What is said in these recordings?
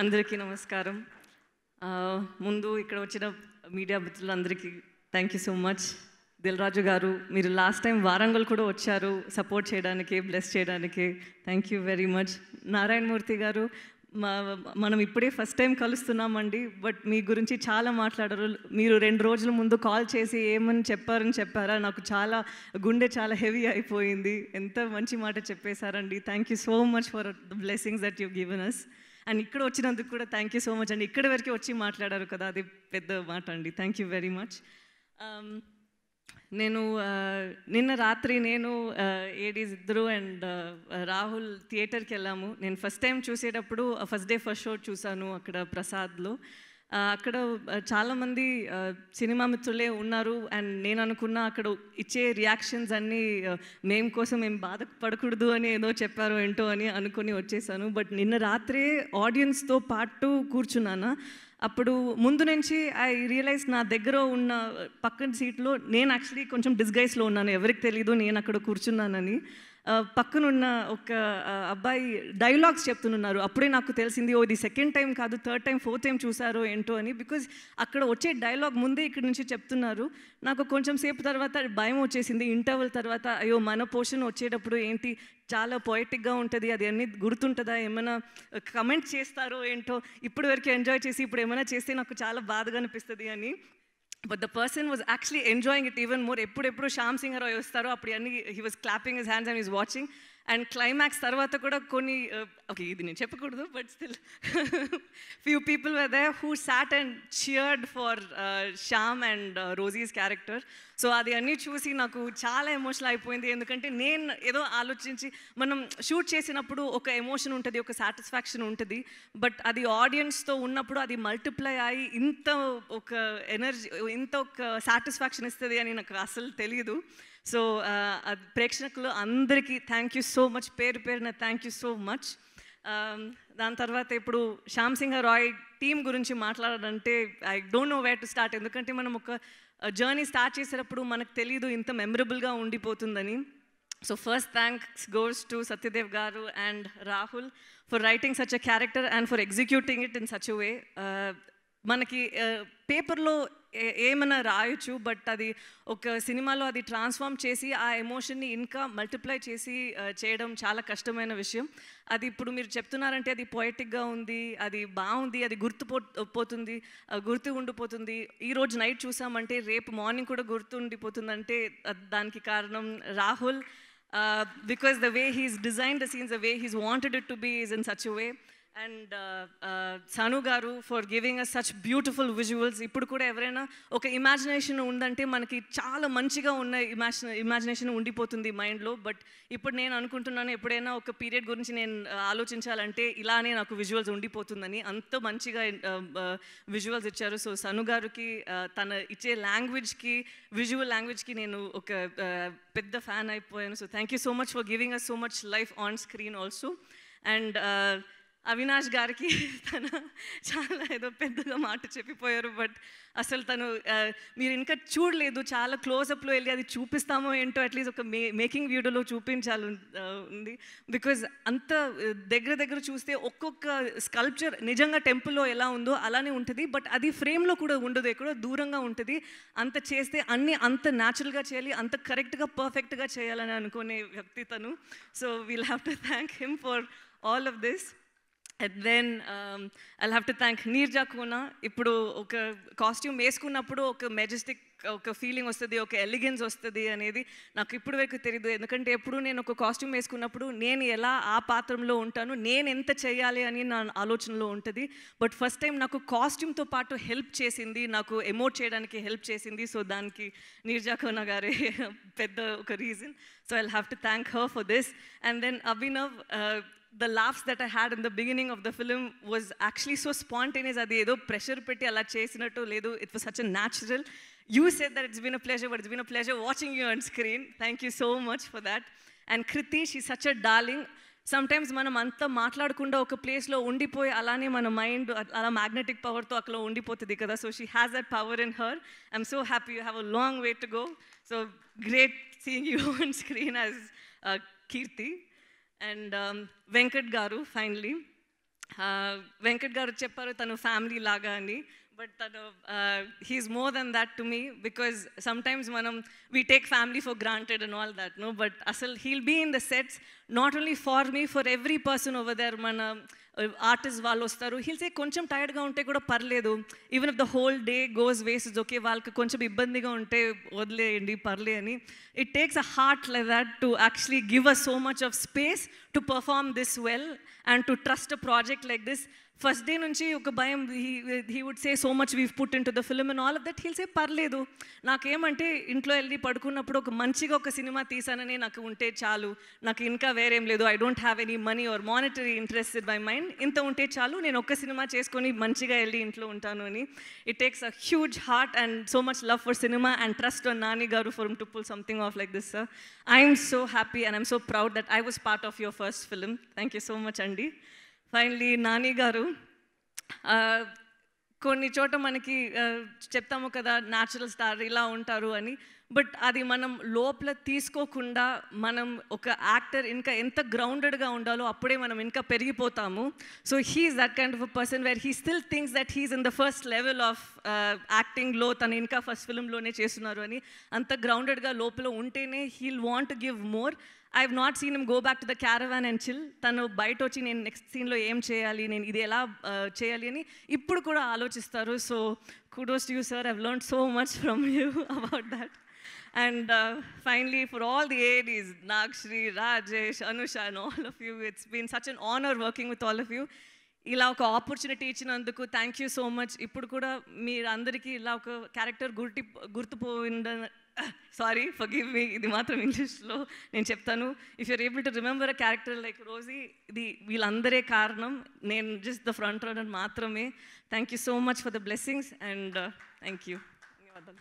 అందరికీ నమస్కారం ముందు ఇక్కడ వచ్చిన మీడియా మిత్రులందరికీ thank you so much Dil Raju గారు మీరు లాస్ట్ టైం వారంగల్ కూడా వచ్చారు సపోర్ట్ చేయడానికి బ్లెస్ చేయడానికి thank you very much Narayana Murthy గారు మా మనం ఇప్పుడే ఫస్ట్ టైం కలుస్తున్నామండి బట్ మీ గురించి చాలా మాట్లాడరు మీరు రెండు రోజుల ముందు కాల్ చేసి ఏమని చెప్పారని చెప్పారా నాకు చాలా గుండె చాలా హెవీ అయిపోయింది ఎంత మంచి మాట చెప్పేశారండి thank you so much for the blessings that you given us and ఇక్కడ వచ్చినందుకు కూడా థ్యాంక్ యూ సో మచ్ అండి ఇక్కడ వరకు వచ్చి మాట్లాడారు కదా అది పెద్ద మాట అండి థ్యాంక్ యూ వెరీ మచ్ నేను uh, నిన్న రాత్రి నేను ఏడీస్ ఇద్దరు అండ్ రాహుల్ థియేటర్కి వెళ్ళాము నేను ఫస్ట్ టైం చూసేటప్పుడు ఫస్ట్ డే ఫస్ట్ షో చూశాను అక్కడ ప్రసాద్లో అక్కడ చాలామంది సినిమా మిత్రులే ఉన్నారు అండ్ నేను అనుకున్న అక్కడ ఇచ్చే రియాక్షన్స్ అన్నీ మేము కోసం మేము బాధపడకూడదు అని ఏదో చెప్పారు ఏంటో అని అనుకుని వచ్చేసాను బట్ నిన్న రాత్రే ఆడియన్స్తో పాటు కూర్చున్నాను అప్పుడు ముందు నుంచి ఐ రియలైజ్ నా దగ్గర ఉన్న పక్కన సీట్లో నేను యాక్చువల్లీ కొంచెం డిస్గైస్లో ఉన్నాను ఎవరికి తెలీదు నేను అక్కడ కూర్చున్నానని పక్కనున్న ఒక అబ్బాయి డైలాగ్స్ చెప్తున్నారు అప్పుడే నాకు తెలిసింది ఓ ఇది సెకండ్ టైం కాదు థర్డ్ టైం ఫోర్త్ టైం చూసారో ఏంటో అని బికాజ్ అక్కడ వచ్చే డైలాగ్ ముందే ఇక్కడ నుంచి చెప్తున్నారు నాకు కొంచెం సేపు తర్వాత భయం వచ్చేసింది ఇంటర్వల్ తర్వాత అయ్యో మన పోర్షన్ వచ్చేటప్పుడు ఏంటి చాలా పొయిటిక్గా ఉంటుంది అది అన్ని గుర్తుంటుందా ఏమైనా కమెంట్ చేస్తారో ఏంటో ఇప్పుడు వరకు ఎంజాయ్ చేసి ఇప్పుడు ఏమైనా చేస్తే నాకు చాలా బాధగా అనిపిస్తుంది అని But the person was actually enjoying it even more. Eppudu eppudu Sham Singh haro yostaro He was clapping his hands and he was watching. And climax tarvata kuda koni okay ఇది నేను చెప్పకూడదు but still few people were they who sat and cheered for Shyam and Rosie's character so అది అన్నీ చూసి నాకు చాలా emotional అయిపోయింది ఎందుకంటే నేను ఏదో ఆలోచించి మనం షూట్ చేసినప్పుడు ఒక ఎమోషన్ ఉంటుంది ఒక సాటిస్ఫాక్షన్ ఉంటుంది బట్ అది ఆడియన్స్తో ఉన్నప్పుడు అది మల్టిప్లై అయి ఇంత ఒక ఎనర్జీ ఇంత ఒక సాటిస్ఫాక్షన్ ఇస్తుంది అని నాకు అసలు తెలియదు సో uh, ప్రేక్షకులు అందరికీ థ్యాంక్ యూ సో మచ్ పేరు పేరున thank you so much Um, దాని తర్వాత ఇప్పుడు శ్యామ్ సింగ్ రాయ్ టీం గురించి మాట్లాడాలంటే I don't know where to start ఎందుకంటే మనం ఒక జర్నీ uh, స్టార్ట్ చేసేటప్పుడు మనకు తెలీదు ఇంత మెమరబుల్గా ఉండిపోతుందని so first thanks goes to Satyadev గారు and Rahul for writing such a character and for executing it in such way మనకి పేపర్లో uh, ఏమైనా రాయొచ్చు బట్ అది ఒక సినిమాలో అది ట్రాన్స్ఫామ్ చేసి ఆ ఎమోషన్ని ఇంకా మల్టిప్లై చేసి చేయడం చాలా కష్టమైన విషయం అది ఇప్పుడు మీరు చెప్తున్నారంటే అది పోయటిక్గా ఉంది అది బాగుంది అది గుర్తుపో పోతుంది గుర్తు ఉండిపోతుంది ఈరోజు నైట్ చూసామంటే రేపు మార్నింగ్ కూడా గుర్తు ఉండిపోతుందంటే దానికి కారణం Rahul because the way he's design the scenes the way he's wanted it to be is in such way and Sanu గారు for giving us such beautiful visuals ఇప్పుడు కూడా ఎవరైనా ఒక ఇమాజినేషన్ ఉందంటే మనకి చాలా మంచిగా ఉన్న ఇమాజిన ఇమాజినేషన్ ఉండిపోతుంది మైండ్లో బట్ ఇప్పుడు నేను అనుకుంటున్నాను ఎప్పుడైనా ఒక పీరియడ్ గురించి నేను uh, ఆలోచించాలంటే ఇలానే నాకు విజువల్స్ ఉండిపోతుందని అంత మంచిగా విజువల్స్ uh, uh, ఇచ్చారు సో సను గారికి తన ఇచ్చే లాంగ్వేజ్కి విజువల్ లాంగ్వేజ్కి నేను ఒక పెద్ద ఫ్యాన్ అయిపోయాను so thank you so much for giving us so much life on screen also and Avinash గారికి తన చాలా ఏదో పెద్దగా మాట చెప్పిపోయారు బట్ అసలు తను మీరు ఇంకా చూడలేదు చాలా క్లోజప్లో వెళ్ళి అది చూపిస్తామో ఏంటో అట్లీస్ట్ ఒక మే మేకింగ్ వీడియోలో చూపించాలి ఉంది బికాజ్ అంత దగ్గర దగ్గర చూస్తే ఒక్కొక్క స్కల్ప్చర్ నిజంగా టెంపుల్లో ఎలా ఉందో అలానే ఉంటుంది బట్ అది ఫ్రేమ్లో కూడా ఉండదు ఎక్కడో దూరంగా ఉంటుంది అంత చేస్తే అన్నీ అంత న్యాచురల్గా చేయాలి అంత కరెక్ట్గా పర్ఫెక్ట్గా చేయాలని అనుకునే వ్యక్తి తను so we'll have to thank him for all of this and then I have to thank Neerja Kona ఇప్పుడు ఒక కాస్ట్యూమ్ వేసుకున్నప్పుడు ఒక మెజెస్టిక్ ఒక ఫీలింగ్ వస్తుంది ఒక ఎలిగెన్స్ వస్తుంది అనేది నాకు ఇప్పుడు వరకు తెలియదు ఎందుకంటే ఎప్పుడు నేను ఒక కాస్ట్యూమ్ వేసుకున్నప్పుడు నేను ఎలా ఆ పాత్రలో ఉంటాను నేను ఎంత చేయాలి అని నా ఆలోచనలో ఉంటుంది బట్ ఫస్ట్ టైం నాకు కాస్ట్యూమ్తో పాటు హెల్ప్ చేసింది నాకు ఎమోట్ చేయడానికి హెల్ప్ చేసింది సో దానికి నీర్జా ఖోనా గారే పెద్ద ఒక reason so I have to thank her for this and then Abhinav the laughs that I had in the beginning of the film was actually so spontaneous. Adi edo pressure pitti alla chesinattu ledu. It was such a natural. You said that it's been a pleasure, but it's been a pleasure watching you on screen. Thank you so much for that. And Kriti, she's such a darling. Sometimes manam antha maatladukunda oka place lo undipoy alane mana mind ala magnetic power to tho akalo undipothadi kada. So she has that power in her. I'm so happy you have a long way to go. So great seeing you on screen as uh, Kriti. And Venkat గారు finally Venkat గారు చెప్పారు తను family లాగా అని but తను he's more than that to me because sometimes మనం we take family for granted and all that no but అసలు he'll be in the sets not only for me for every person over there మన artist వాళ్ళు వస్తారు he'll say కొంచెం టైర్డ్గా ఉంటే కూడా పర్లేదు even if the whole day goes waste is okay వాళ్ళకి కొంచెం ఇబ్బందిగా ఉంటే వదిలేయండి పర్లే అని it takes a heart like that to actually give a so much of space to perform this well and to trust a project like this first day నుంచి ఒక భయం he would say so much we put into the film and all of that he'll say పర్లేదు నాకేమంటే ఇంట్లో వెళ్ళి పడుకున్నప్పుడు ఒక మంచిగా ఒక సినిమా తీసానని నాకు ఉంటే చాలు నాకు ఇంకా వేరేం లేదు I don't have any money or monetary interest in my mind ఇంత ఉంటే చాలు నేను ఒక్క సినిమా చేసుకొని మంచిగా వెళ్ళి ఇంట్లో ఉంటాను అని it takes a huge heart and so much love for cinema and trust on Nani గారు for to pull something off like this sir I'm so happy and I'm so proud that I was part of your first film thank you so much అండి finally Nani గారు కొన్ని చోట మనకి చెప్తాము కదా natural star ఇలా ఉంటారు అని బట్ అది మనం లోపల తీసుకోకుండా మనం ఒక యాక్టర్ ఇంకా ఎంత గ్రౌండెడ్గా ఉండాలో అప్పుడే మనం ఇంకా పెరిగిపోతాము so he's that kind of a person where he still things that he's in the first level of యాక్టింగ్లో తను ఇంకా ఫస్ట్ ఫిల్మ్లోనే చేస్తున్నారు అని అంత గ్రౌండెడ్గా లోపల ఉంటేనే he'll want give more I have not seen him go back to the caravan and chill తను బయట వచ్చి నేను నెక్స్ట్ సీన్లో ఏం చేయాలి నేను ఇది ఎలా చేయాలి అని ఇప్పుడు కూడా ఆలోచిస్తారు so kudos you sir I've learn so much from you about that and finally for all the ADs Nagasri Rajesh Anusha and all of you it's been such an honour working with all of you ఇలా ఒక opportunity ఇచ్చినందుకు thank you so much ఇప్పుడు కూడా మీరు అందరికీ ఇలా ఒక character గుర్తి గుర్తుపోయిందని సారీ గివ్ మీ ఇది మాత్రం ఇంగ్లీష్లో నేను చెప్తాను if you're able to remember a character like Rosie ఇది వీళ్ళందరే కారణం నేను జస్ట్ ద ఫ్రంట్ రన్నర్ మాత్రమే thank you so much for the blessings and thank you ధన్యవాదాలు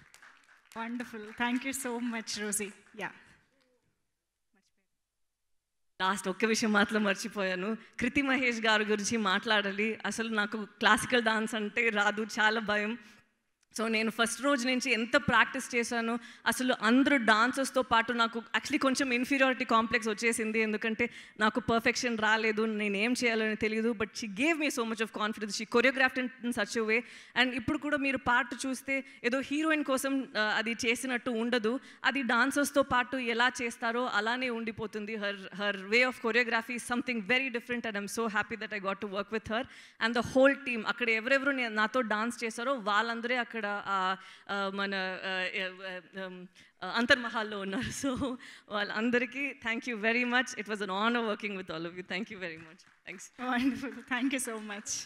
wonderful thank you so much Rosie యా లాస్ట్ ఒక్క విషయం మాత్రం మర్చిపోయాను కృతి మహేష్ గారి గురించి మాట్లాడాలి అసలు నాకు క్లాసికల్ డాన్స్ అంటే రాదు చాలా భయం సో నేను ఫస్ట్ రోజు నుంచి ఎంత ప్రాక్టీస్ చేశాను అసలు అందరూ డాన్సర్స్తో పాటు నాకు యాక్చువల్లీ కొంచెం ఇన్ఫీరియారిటీ కాంప్లెక్స్ వచ్చేసింది ఎందుకంటే నాకు పర్ఫెక్షన్ రాలేదు నేను ఏం చేయాలని తెలియదు but she gave me so much of confidence she choreographed in such way and ఇప్పుడు కూడా మీరు పాట చూస్తే ఏదో హీరోయిన్ కోసం uh, అది చేసినట్టు ఉండదు అది డాన్సర్స్తో పాటు ఎలా చేస్తారో అలానే ఉండిపోతుంది her her way of choreography something very different and I'm so happy that I got to work with her and the whole team అక్కడ ఎవరెవరు నాతో డాన్స్ చేశారో వాళ్ళందరూ అక్కడ kuda a mana antar thank you very much it was an honor working with all of you thank you very much thanks wonderful thank you so much